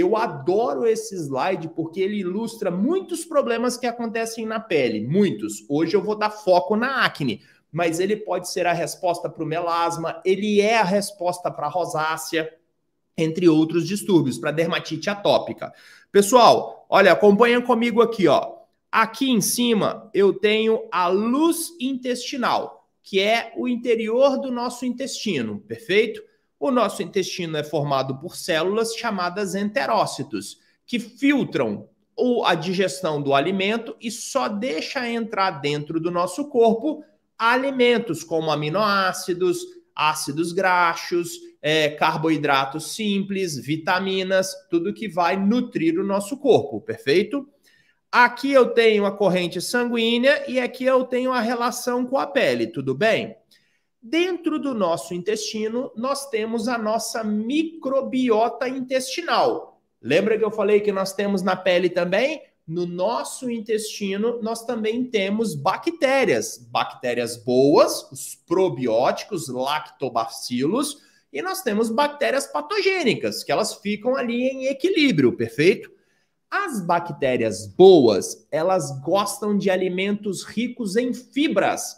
Eu adoro esse slide porque ele ilustra muitos problemas que acontecem na pele, muitos. Hoje eu vou dar foco na acne, mas ele pode ser a resposta para o melasma, ele é a resposta para a rosácea, entre outros distúrbios, para dermatite atópica. Pessoal, olha, acompanha comigo aqui, ó. Aqui em cima eu tenho a luz intestinal, que é o interior do nosso intestino, perfeito? O nosso intestino é formado por células chamadas enterócitos, que filtram ou a digestão do alimento e só deixa entrar dentro do nosso corpo alimentos como aminoácidos, ácidos graxos, é, carboidratos simples, vitaminas, tudo que vai nutrir o nosso corpo, perfeito? Aqui eu tenho a corrente sanguínea e aqui eu tenho a relação com a pele, tudo bem? Dentro do nosso intestino, nós temos a nossa microbiota intestinal. Lembra que eu falei que nós temos na pele também? No nosso intestino, nós também temos bactérias, bactérias boas, os probióticos, lactobacilos, e nós temos bactérias patogênicas, que elas ficam ali em equilíbrio, perfeito? As bactérias boas, elas gostam de alimentos ricos em fibras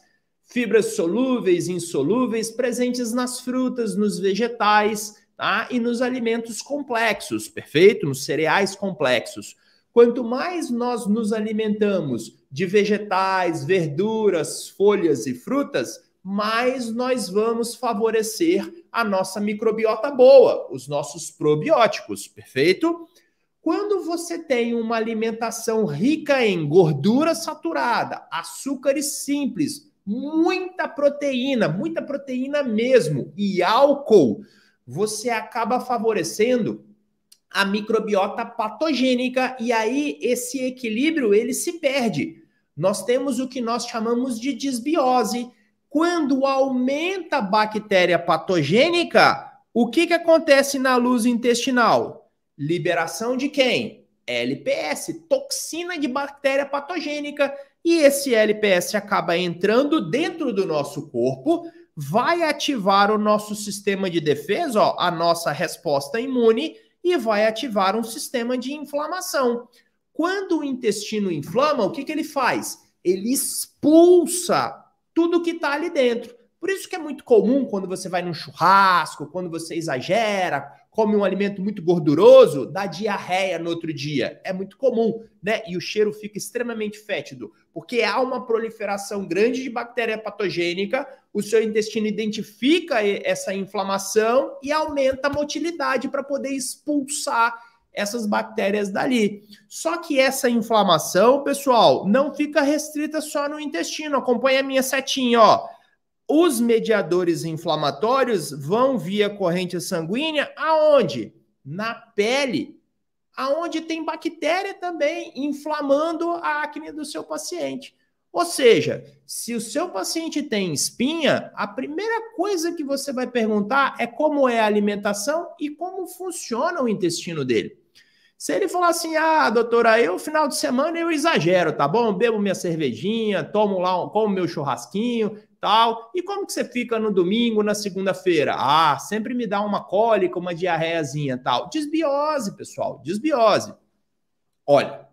fibras solúveis e insolúveis presentes nas frutas, nos vegetais tá? e nos alimentos complexos, perfeito? Nos cereais complexos. Quanto mais nós nos alimentamos de vegetais, verduras, folhas e frutas, mais nós vamos favorecer a nossa microbiota boa, os nossos probióticos, perfeito? Quando você tem uma alimentação rica em gordura saturada, açúcares simples, muita proteína, muita proteína mesmo, e álcool, você acaba favorecendo a microbiota patogênica e aí esse equilíbrio ele se perde. Nós temos o que nós chamamos de desbiose. Quando aumenta a bactéria patogênica, o que, que acontece na luz intestinal? Liberação de quem? LPS, toxina de bactéria patogênica, e esse LPS acaba entrando dentro do nosso corpo, vai ativar o nosso sistema de defesa, ó, a nossa resposta imune, e vai ativar um sistema de inflamação. Quando o intestino inflama, o que, que ele faz? Ele expulsa tudo que está ali dentro. Por isso que é muito comum quando você vai num churrasco, quando você exagera, come um alimento muito gorduroso, dá diarreia no outro dia. É muito comum, né? E o cheiro fica extremamente fétido, porque há uma proliferação grande de bactéria patogênica, o seu intestino identifica essa inflamação e aumenta a motilidade para poder expulsar essas bactérias dali. Só que essa inflamação, pessoal, não fica restrita só no intestino. Acompanha a minha setinha, ó os mediadores inflamatórios vão via corrente sanguínea aonde? Na pele, aonde tem bactéria também inflamando a acne do seu paciente. Ou seja, se o seu paciente tem espinha, a primeira coisa que você vai perguntar é como é a alimentação e como funciona o intestino dele. Se ele falar assim, ah, doutora, eu final de semana eu exagero, tá bom? Bebo minha cervejinha, tomo lá, como meu churrasquinho, tal. E como que você fica no domingo, na segunda-feira? Ah, sempre me dá uma cólica, uma diarreiazinha, tal. Desbiose, pessoal, desbiose. Olha,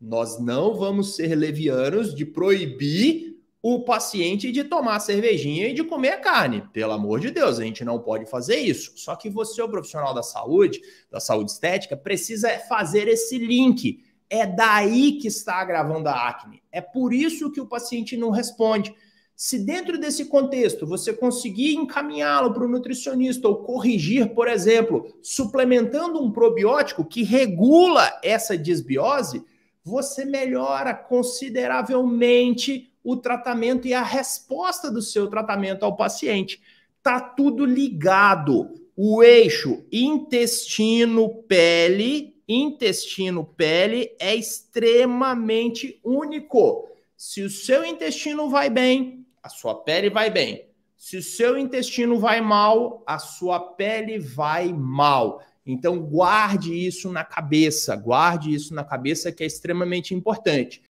nós não vamos ser levianos de proibir o paciente de tomar cervejinha e de comer carne. Pelo amor de Deus, a gente não pode fazer isso. Só que você, o profissional da saúde, da saúde estética, precisa fazer esse link. É daí que está agravando a acne. É por isso que o paciente não responde. Se dentro desse contexto você conseguir encaminhá-lo para o nutricionista ou corrigir, por exemplo, suplementando um probiótico que regula essa desbiose, você melhora consideravelmente o tratamento e a resposta do seu tratamento ao paciente. Tá tudo ligado. O eixo intestino-pele, intestino-pele é extremamente único. Se o seu intestino vai bem, a sua pele vai bem. Se o seu intestino vai mal, a sua pele vai mal. Então, guarde isso na cabeça, guarde isso na cabeça que é extremamente importante.